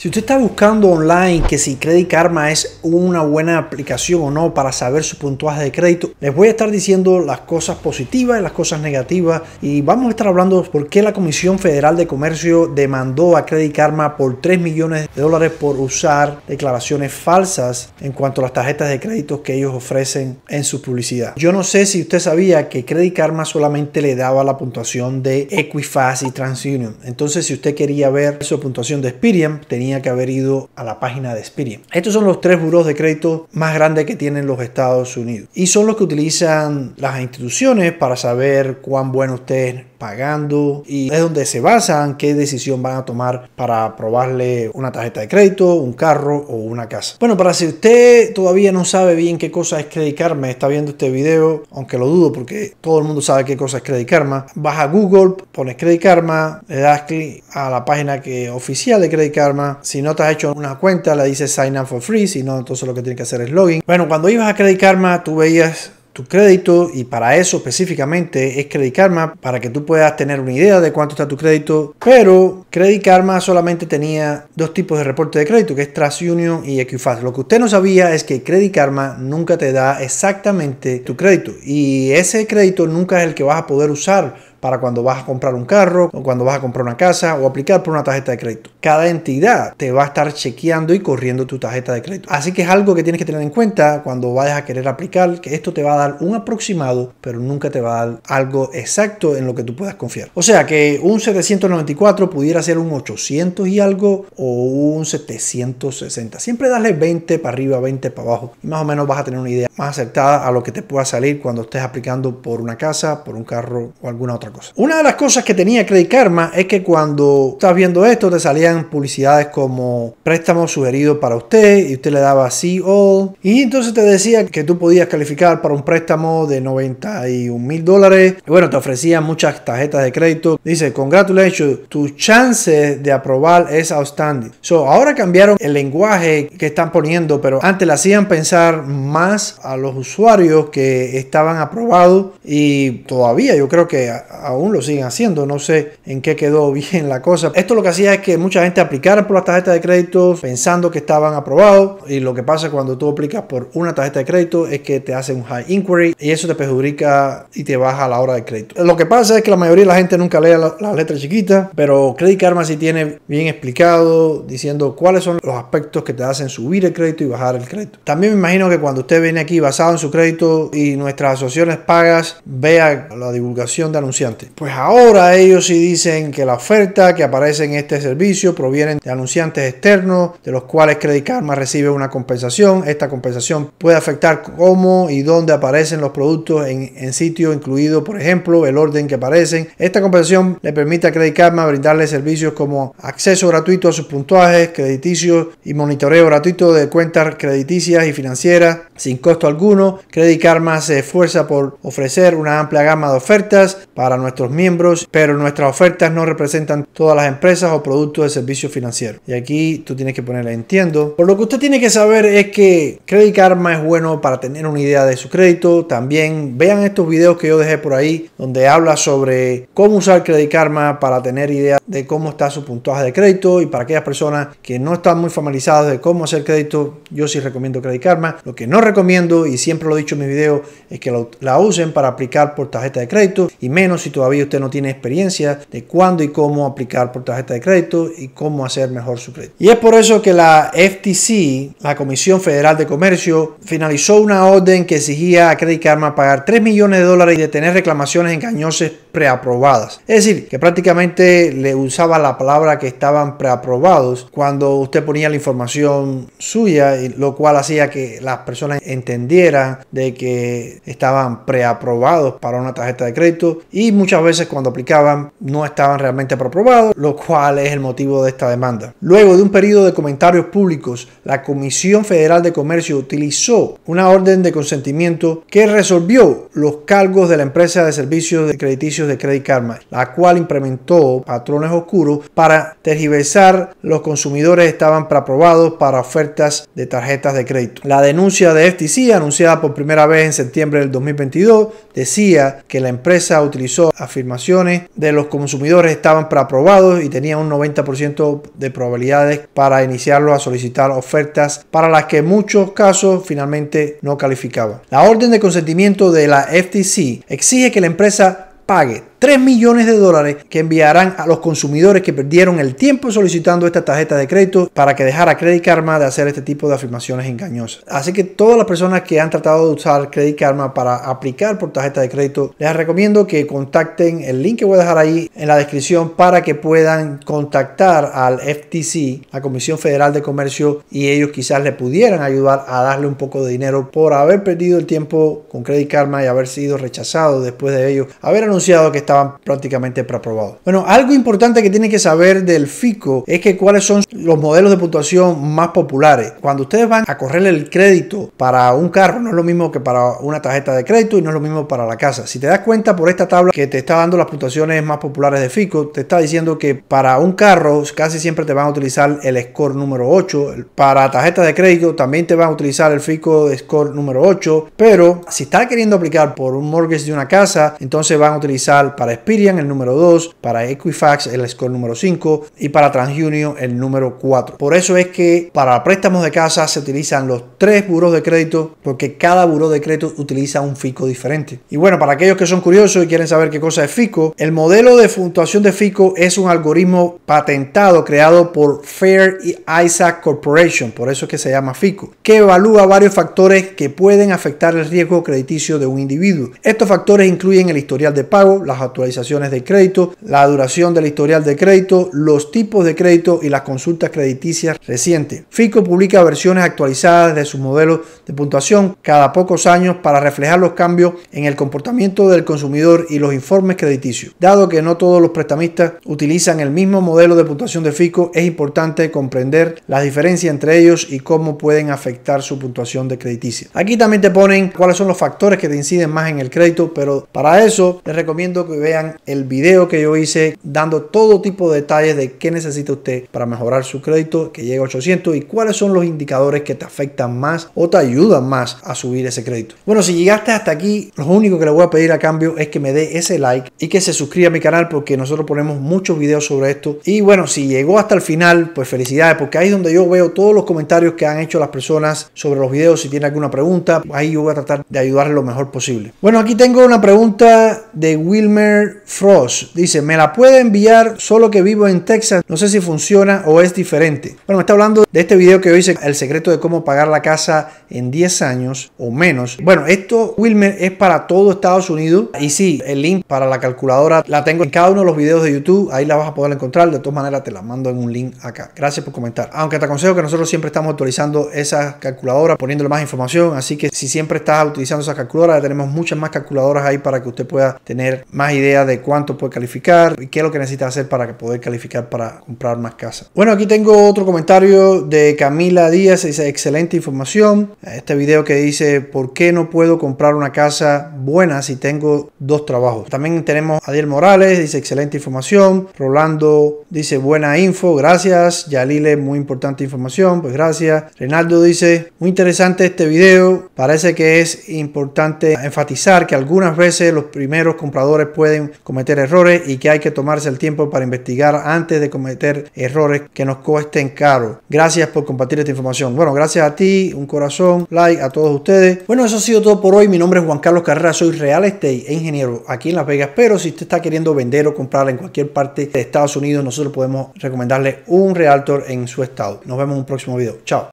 Si usted está buscando online que si Credit Karma es una buena aplicación o no para saber su puntuaje de crédito, les voy a estar diciendo las cosas positivas y las cosas negativas y vamos a estar hablando por qué la Comisión Federal de Comercio demandó a Credit Karma por 3 millones de dólares por usar declaraciones falsas en cuanto a las tarjetas de crédito que ellos ofrecen en su publicidad. Yo no sé si usted sabía que Credit Karma solamente le daba la puntuación de Equifax y TransUnion. Entonces, si usted quería ver su puntuación de Experian, tenía que haber ido a la página de Experian. Estos son los tres buros de crédito más grandes que tienen los Estados Unidos y son los que utilizan las instituciones para saber cuán bueno usted es pagando y es donde se basan qué decisión van a tomar para aprobarle una tarjeta de crédito, un carro o una casa. Bueno, para si usted todavía no sabe bien qué cosa es Credit Karma, está viendo este video, aunque lo dudo porque todo el mundo sabe qué cosa es Credit Karma, vas a Google, pones Credit Karma, le das clic a la página que oficial de Credit Karma, si no te has hecho una cuenta, le dices sign up for free, si no, entonces lo que tiene que hacer es login. Bueno, cuando ibas a Credit Karma, tú veías tu crédito y para eso específicamente es Credit Karma para que tú puedas tener una idea de cuánto está tu crédito. Pero Credit Karma solamente tenía dos tipos de reporte de crédito, que es TransUnion y Equifax. Lo que usted no sabía es que Credit Karma nunca te da exactamente tu crédito y ese crédito nunca es el que vas a poder usar para cuando vas a comprar un carro o cuando vas a comprar una casa o aplicar por una tarjeta de crédito. Cada entidad te va a estar chequeando y corriendo tu tarjeta de crédito. Así que es algo que tienes que tener en cuenta cuando vayas a querer aplicar, que esto te va a dar un aproximado, pero nunca te va a dar algo exacto en lo que tú puedas confiar. O sea que un 794 pudiera ser un 800 y algo o un 760. Siempre darle 20 para arriba, 20 para abajo. más o menos vas a tener una idea más acertada a lo que te pueda salir cuando estés aplicando por una casa, por un carro o alguna otra una de las cosas que tenía Credit Karma es que cuando estás viendo esto te salían publicidades como préstamo sugerido para usted y usted le daba sí all y entonces te decía que tú podías calificar para un préstamo de 91 mil dólares. bueno, te ofrecían muchas tarjetas de crédito. Dice, congratulations, tus chances de aprobar es outstanding. So, ahora cambiaron el lenguaje que están poniendo, pero antes le hacían pensar más a los usuarios que estaban aprobados y todavía yo creo que aún lo siguen haciendo. No sé en qué quedó bien la cosa. Esto lo que hacía es que mucha gente aplicara por las tarjetas de crédito pensando que estaban aprobados. Y lo que pasa cuando tú aplicas por una tarjeta de crédito es que te hacen un high inquiry y eso te perjudica y te baja la hora de crédito. Lo que pasa es que la mayoría de la gente nunca lee las letras chiquitas, pero Credit Karma sí tiene bien explicado diciendo cuáles son los aspectos que te hacen subir el crédito y bajar el crédito. También me imagino que cuando usted viene aquí basado en su crédito y nuestras asociaciones pagas, vea la divulgación de anunciantes. Pues ahora ellos sí dicen que la oferta que aparece en este servicio proviene de anunciantes externos, de los cuales Credit Karma recibe una compensación. Esta compensación puede afectar cómo y dónde aparecen los productos en, en sitio incluido, por ejemplo, el orden que aparecen. Esta compensación le permite a Credit Karma brindarle servicios como acceso gratuito a sus puntuajes crediticios y monitoreo gratuito de cuentas crediticias y financieras sin costo alguno. Credit Karma se esfuerza por ofrecer una amplia gama de ofertas para nuestros miembros, pero nuestras ofertas no representan todas las empresas o productos de servicio financiero. Y aquí tú tienes que ponerle entiendo. Por lo que usted tiene que saber es que Credit Karma es bueno para tener una idea de su crédito. También vean estos videos que yo dejé por ahí donde habla sobre cómo usar Credit Karma para tener idea de cómo está su puntuaje de crédito y para aquellas personas que no están muy familiarizadas de cómo hacer crédito, yo sí recomiendo Credit Karma. Lo que no recomiendo y siempre lo he dicho en mis videos es que la usen para aplicar por tarjeta de crédito y menos si todavía usted no tiene experiencia de cuándo y cómo aplicar por tarjeta de crédito y cómo hacer mejor su crédito. Y es por eso que la FTC, la Comisión Federal de Comercio, finalizó una orden que exigía a Credit Karma pagar 3 millones de dólares y detener reclamaciones engañosas preaprobadas. Es decir, que prácticamente le usaba la palabra que estaban preaprobados cuando usted ponía la información suya, lo cual hacía que las personas entendieran de que estaban preaprobados para una tarjeta de crédito y muchas veces cuando aplicaban no estaban realmente aprobados, lo cual es el motivo de esta demanda. Luego de un periodo de comentarios públicos, la Comisión Federal de Comercio utilizó una orden de consentimiento que resolvió los cargos de la empresa de servicios de crediticios de Credit Karma, la cual implementó patrones oscuros para tergiversar los consumidores estaban preaprobados para ofertas de tarjetas de crédito. La denuncia de FTC, anunciada por primera vez en septiembre del 2022, decía que la empresa utilizó afirmaciones de los consumidores estaban preaprobados y tenía un 90% de probabilidades para iniciarlo a solicitar ofertas para las que muchos casos finalmente no calificaban. La orden de consentimiento de la FTC exige que la empresa pague 3 millones de dólares que enviarán a los consumidores que perdieron el tiempo solicitando esta tarjeta de crédito para que dejara Credit Karma de hacer este tipo de afirmaciones engañosas. Así que todas las personas que han tratado de usar Credit Karma para aplicar por tarjeta de crédito, les recomiendo que contacten el link que voy a dejar ahí en la descripción para que puedan contactar al FTC, la Comisión Federal de Comercio, y ellos quizás le pudieran ayudar a darle un poco de dinero por haber perdido el tiempo con Credit Karma y haber sido rechazado después de ello, haber anunciado que estaban prácticamente preaprobados. Bueno, algo importante que tienen que saber del FICO es que cuáles son los modelos de puntuación más populares. Cuando ustedes van a correr el crédito para un carro, no es lo mismo que para una tarjeta de crédito y no es lo mismo para la casa. Si te das cuenta por esta tabla que te está dando las puntuaciones más populares de FICO, te está diciendo que para un carro casi siempre te van a utilizar el score número 8. Para tarjetas de crédito también te van a utilizar el FICO score número 8. Pero si estás queriendo aplicar por un mortgage de una casa, entonces van a utilizar para Experian el número 2, para Equifax el score número 5 y para TransUnion el número 4. Por eso es que para préstamos de casa se utilizan los tres buros de crédito porque cada buro de crédito utiliza un FICO diferente. Y bueno, para aquellos que son curiosos y quieren saber qué cosa es FICO, el modelo de puntuación de FICO es un algoritmo patentado creado por Fair y Isaac Corporation, por eso es que se llama FICO, que evalúa varios factores que pueden afectar el riesgo crediticio de un individuo. Estos factores incluyen el historial de pago, las actualizaciones de crédito, la duración del historial de crédito, los tipos de crédito y las consultas crediticias recientes. FICO publica versiones actualizadas de su modelo de puntuación cada pocos años para reflejar los cambios en el comportamiento del consumidor y los informes crediticios. Dado que no todos los prestamistas utilizan el mismo modelo de puntuación de FICO, es importante comprender las diferencias entre ellos y cómo pueden afectar su puntuación de crediticia. Aquí también te ponen cuáles son los factores que te inciden más en el crédito, pero para eso les recomiendo que vean el video que yo hice dando todo tipo de detalles de qué necesita usted para mejorar su crédito que llega a 800 y cuáles son los indicadores que te afectan más o te ayudan más a subir ese crédito. Bueno, si llegaste hasta aquí, lo único que le voy a pedir a cambio es que me dé ese like y que se suscriba a mi canal porque nosotros ponemos muchos videos sobre esto. Y bueno, si llegó hasta el final, pues felicidades porque ahí es donde yo veo todos los comentarios que han hecho las personas sobre los videos. Si tiene alguna pregunta, ahí yo voy a tratar de ayudarle lo mejor posible. Bueno, aquí tengo una pregunta de Wilmer Frost dice, me la puede enviar solo que vivo en Texas. No sé si funciona o es diferente. Bueno, me está hablando de este video que hoy hice, el secreto de cómo pagar la casa en 10 años o menos. Bueno, esto, Wilmer, es para todo Estados Unidos. Y sí, el link para la calculadora la tengo en cada uno de los videos de YouTube. Ahí la vas a poder encontrar. De todas maneras, te la mando en un link acá. Gracias por comentar. Aunque te aconsejo que nosotros siempre estamos actualizando esa calculadora, poniéndole más información. Así que si siempre estás utilizando esa calculadora, tenemos muchas más calculadoras ahí para que usted pueda tener más ideas idea de cuánto puede calificar y qué es lo que necesita hacer para poder calificar para comprar más casa. Bueno, aquí tengo otro comentario de Camila Díaz. Dice, excelente información. Este video que dice, ¿por qué no puedo comprar una casa buena si tengo dos trabajos? También tenemos Adiel Morales, dice, excelente información. Rolando dice, buena info, gracias. Yalile, muy importante información, pues gracias. Renaldo dice, muy interesante este video. Parece que es importante enfatizar que algunas veces los primeros compradores pueden pueden cometer errores y que hay que tomarse el tiempo para investigar antes de cometer errores que nos cuesten caro. Gracias por compartir esta información. Bueno, gracias a ti, un corazón, like a todos ustedes. Bueno, eso ha sido todo por hoy. Mi nombre es Juan Carlos Carrera, soy real estate ingeniero aquí en Las Vegas, pero si usted está queriendo vender o comprar en cualquier parte de Estados Unidos, nosotros podemos recomendarle un realtor en su estado. Nos vemos en un próximo video. Chao.